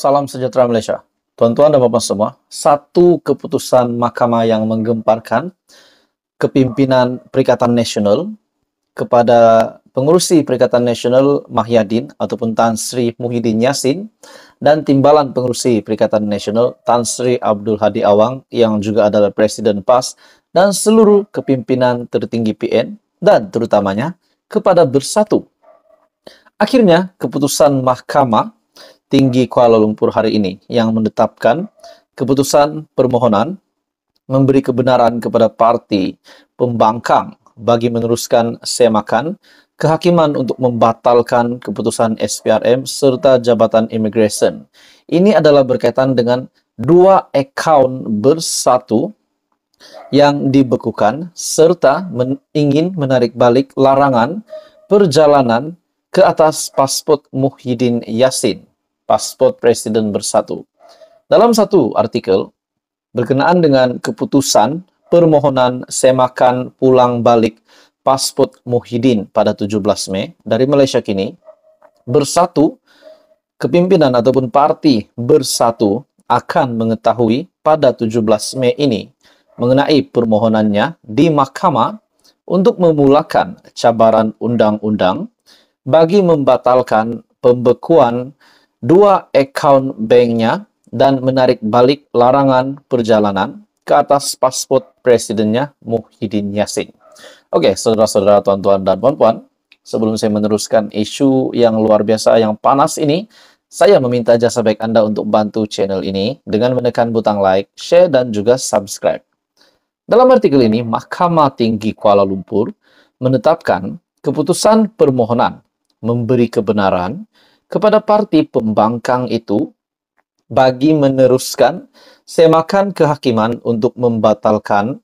Salam sejahtera Malaysia. Tuan-tuan dan bapak semua, satu keputusan mahkamah yang menggemparkan kepimpinan Perikatan Nasional kepada pengurusi Perikatan Nasional Mahyadin ataupun Tan Sri Muhyiddin Yassin dan timbalan pengurusi Perikatan Nasional Tan Sri Abdul Hadi Awang yang juga adalah Presiden PAS dan seluruh kepimpinan tertinggi PN dan terutamanya kepada bersatu. Akhirnya keputusan Mahkamah Tinggi Kuala Lumpur hari ini yang menetapkan keputusan permohonan memberi kebenaran kepada parti pembangkang bagi meneruskan semakan, kehakiman untuk membatalkan keputusan SPRM, serta jabatan immigration. Ini adalah berkaitan dengan dua akaun bersatu yang dibekukan serta men ingin menarik balik larangan perjalanan ke atas pasport Muhyiddin Yassin pasport Presiden Bersatu. Dalam satu artikel, berkenaan dengan keputusan permohonan semakan pulang balik pasport Muhyiddin pada 17 Mei dari Malaysia kini bersatu kepimpinan ataupun parti bersatu akan mengetahui pada 17 Mei ini mengenai permohonannya di mahkamah untuk memulakan cabaran undang-undang bagi membatalkan pembekuan dua akaun banknya dan menarik balik larangan perjalanan ke atas pasport presidennya Muhyiddin Yassin. Oke, okay, saudara-saudara, tuan-tuan dan puan-puan, sebelum saya meneruskan isu yang luar biasa yang panas ini, saya meminta jasa baik Anda untuk bantu channel ini dengan menekan butang like, share, dan juga subscribe. Dalam artikel ini, Mahkamah Tinggi Kuala Lumpur menetapkan keputusan permohonan memberi kebenaran kepada parti pembangkang itu bagi meneruskan semakan kehakiman untuk membatalkan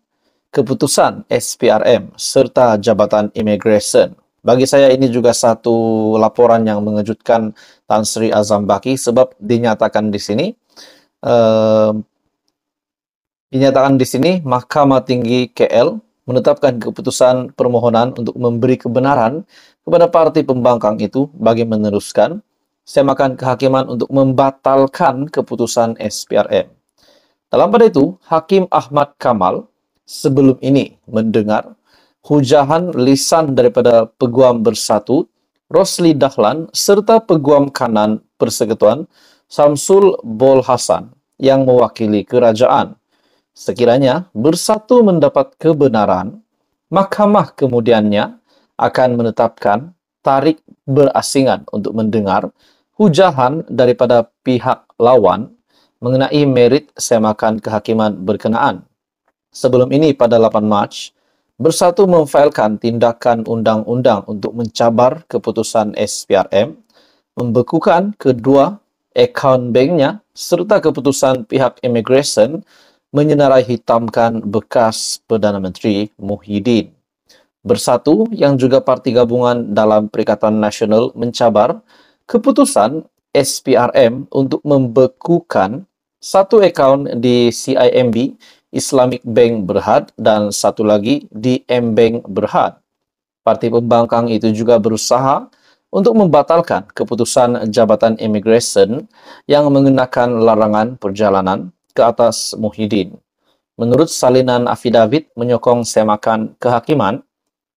keputusan SPRM serta jabatan immigration. Bagi saya ini juga satu laporan yang mengejutkan Tan Sri Azam Baki sebab dinyatakan di sini eh, dinyatakan di sini Mahkamah Tinggi KL menetapkan keputusan permohonan untuk memberi kebenaran kepada parti pembangkang itu bagi meneruskan saya makan kehakiman untuk membatalkan keputusan SPRM. Dalam pada itu, Hakim Ahmad Kamal sebelum ini mendengar hujahan lisan daripada peguam bersatu, Rosli Dahlan, serta peguam kanan persekutuan Samsul Bol Hasan yang mewakili kerajaan. Sekiranya bersatu mendapat kebenaran, mahkamah kemudiannya akan menetapkan tarik berasingan untuk mendengar hujahan daripada pihak lawan mengenai merit semakan kehakiman berkenaan. Sebelum ini pada 8 Mac, Bersatu memfailkan tindakan undang-undang untuk mencabar keputusan SPRM, membekukan kedua akaun banknya, serta keputusan pihak immigration menyenarai hitamkan bekas Perdana Menteri Muhyiddin. Bersatu yang juga parti gabungan dalam Perikatan Nasional mencabar Keputusan SPRM untuk membekukan satu account di CIMB Islamic Bank Berhad dan satu lagi di MBank Berhad. Parti pembangkang itu juga berusaha untuk membatalkan keputusan Jabatan Immigration yang mengenakan larangan perjalanan ke atas Muhyiddin. Menurut salinan affidavit menyokong semakan kehakiman,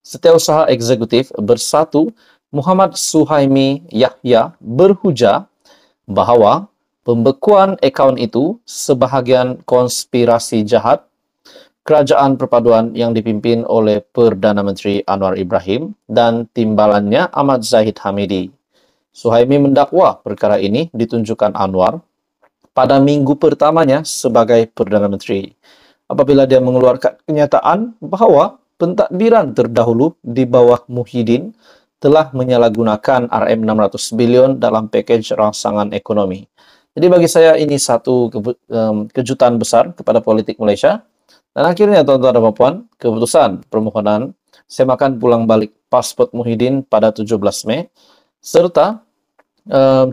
setiausaha eksekutif bersatu Muhammad Suhaimi Yahya berhujah bahawa pembekuan akaun itu sebahagian konspirasi jahat kerajaan perpaduan yang dipimpin oleh Perdana Menteri Anwar Ibrahim dan timbalannya Ahmad Zahid Hamidi. Suhaimi mendakwa perkara ini ditunjukkan Anwar pada minggu pertamanya sebagai Perdana Menteri apabila dia mengeluarkan kenyataan bahawa pentadbiran terdahulu di bawah Muhyiddin telah menyalahgunakan RM 600 bilion dalam package rangsangan ekonomi. Jadi bagi saya ini satu kejutan besar kepada politik Malaysia. Dan akhirnya tuan-tuan dan puan, keputusan permohonan saya makan pulang balik pasport Muhyiddin pada 17 Mei serta um,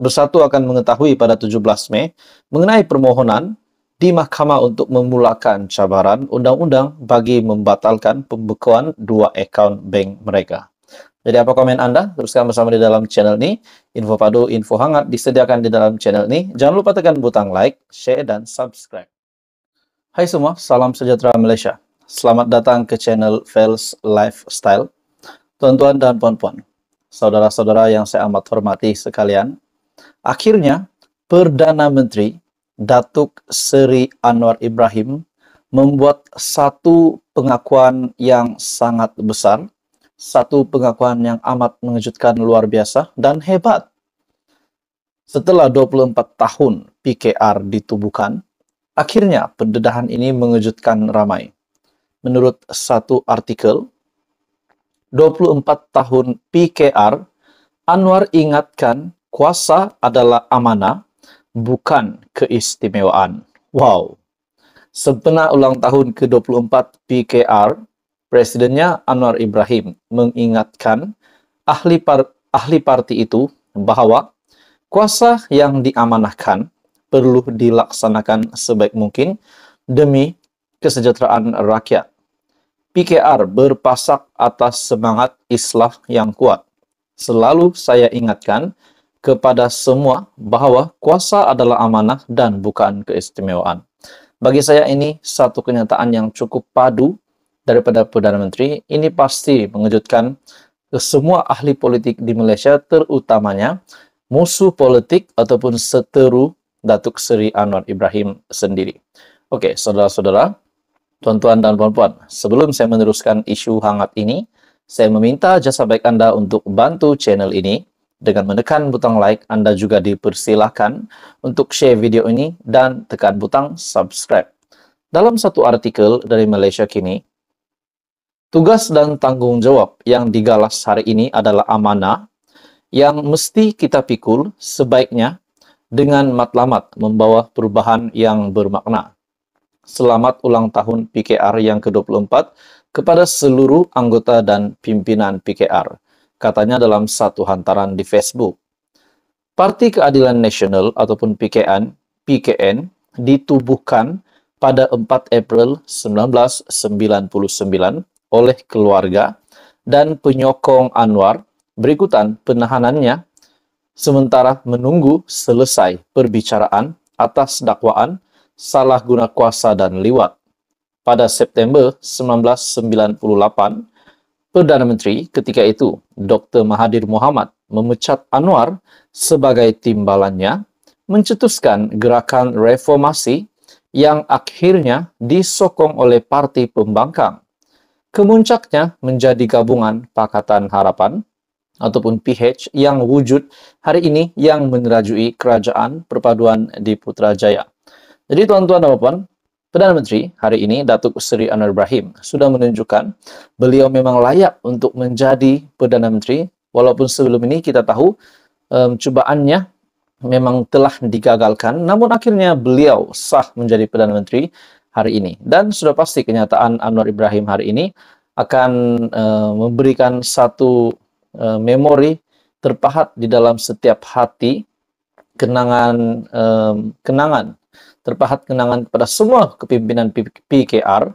bersatu akan mengetahui pada 17 Mei mengenai permohonan di mahkamah untuk memulakan cabaran undang-undang bagi membatalkan pembekuan dua akaun bank mereka. Jadi apa komen Anda? Teruskan bersama di dalam channel ini. Info padu, info hangat disediakan di dalam channel ini. Jangan lupa tekan butang like, share, dan subscribe. Hai semua, salam sejahtera Malaysia. Selamat datang ke channel Fels Lifestyle. Tuan-tuan dan puan-puan, saudara-saudara yang saya amat hormati sekalian, akhirnya Perdana Menteri Datuk Seri Anwar Ibrahim membuat satu pengakuan yang sangat besar satu pengakuan yang amat mengejutkan luar biasa dan hebat. Setelah 24 tahun PKR ditubuhkan, akhirnya pendedahan ini mengejutkan ramai. Menurut satu artikel, 24 tahun PKR, Anwar ingatkan kuasa adalah amanah, bukan keistimewaan. Wow. sebenar ulang tahun ke-24 PKR, Presidennya Anwar Ibrahim mengingatkan ahli, par ahli parti itu bahwa kuasa yang diamanahkan perlu dilaksanakan sebaik mungkin demi kesejahteraan rakyat. PKR berpasak atas semangat Islam yang kuat. Selalu saya ingatkan kepada semua bahwa kuasa adalah amanah dan bukan keistimewaan. Bagi saya ini satu kenyataan yang cukup padu daripada Perdana Menteri ini pasti mengejutkan semua ahli politik di Malaysia terutamanya musuh politik ataupun seteru Datuk Seri Anwar Ibrahim sendiri. Oke, okay, saudara-saudara, tuan-tuan dan puan-puan, sebelum saya meneruskan isu hangat ini, saya meminta jasa baik Anda untuk bantu channel ini dengan menekan butang like, Anda juga dipersilahkan untuk share video ini dan tekan butang subscribe. Dalam satu artikel dari Malaysia Kini, Tugas dan tanggung jawab yang digalas hari ini adalah amanah yang mesti kita pikul sebaiknya dengan matlamat membawa perubahan yang bermakna. Selamat ulang tahun PKR yang ke-24 kepada seluruh anggota dan pimpinan PKR, katanya dalam satu hantaran di Facebook. Parti Keadilan Nasional ataupun PKN, PKN ditubuhkan pada 4 April 1999 oleh keluarga dan penyokong Anwar berikutan penahanannya sementara menunggu selesai perbicaraan atas dakwaan salah guna kuasa dan liwat. Pada September 1998, Perdana Menteri ketika itu, Dr. Mahathir Mohamad memecat Anwar sebagai timbalannya, mencetuskan gerakan reformasi yang akhirnya disokong oleh parti pembangkang Kemuncaknya menjadi gabungan Pakatan Harapan ataupun PH yang wujud hari ini yang menerajui kerajaan perpaduan di Putrajaya. Jadi tuan-tuan dan puan, Perdana Menteri hari ini Datuk Seri Anwar Ibrahim sudah menunjukkan beliau memang layak untuk menjadi Perdana Menteri walaupun sebelum ini kita tahu um, cubaannya memang telah digagalkan namun akhirnya beliau sah menjadi Perdana Menteri hari ini. Dan sudah pasti kenyataan Anwar Ibrahim hari ini akan uh, memberikan satu uh, memori terpahat di dalam setiap hati kenangan um, kenangan terpahat kenangan kepada semua kepimpinan PKR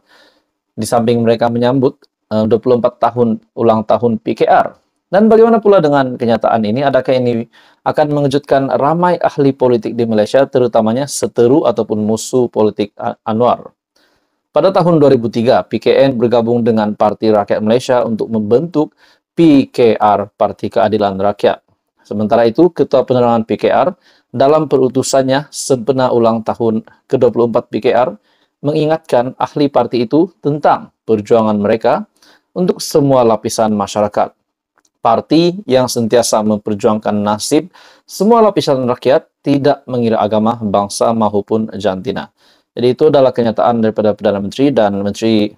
di samping mereka menyambut um, 24 tahun ulang tahun PKR dan bagaimana pula dengan kenyataan ini? Adakah ini akan mengejutkan ramai ahli politik di Malaysia, terutamanya seteru ataupun musuh politik Anwar? Pada tahun 2003, PKN bergabung dengan Parti Rakyat Malaysia untuk membentuk PKR, Parti Keadilan Rakyat. Sementara itu, Ketua Penerangan PKR dalam perutusannya sempena ulang tahun ke-24 PKR mengingatkan ahli parti itu tentang perjuangan mereka untuk semua lapisan masyarakat parti yang sentiasa memperjuangkan nasib semua lapisan rakyat tidak mengira agama, bangsa maupun jantina. Jadi itu adalah kenyataan daripada Perdana Menteri dan Menteri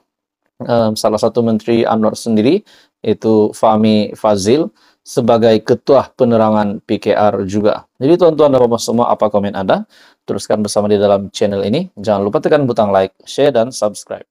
um, salah satu Menteri Anwar sendiri itu Fahmi Fazil sebagai ketua penerangan PKR juga. Jadi tuan-tuan dan bapak semua apa komen Anda? Teruskan bersama di dalam channel ini. Jangan lupa tekan butang like, share, dan subscribe.